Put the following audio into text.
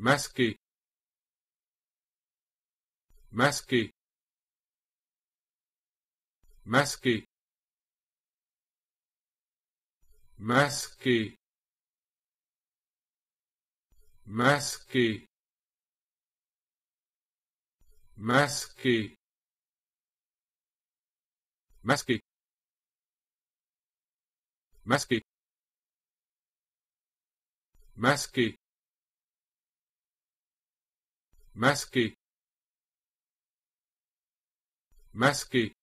Masky Masky Masky Masky Masky Masky Masky Masky Masky Maskey. Maskey.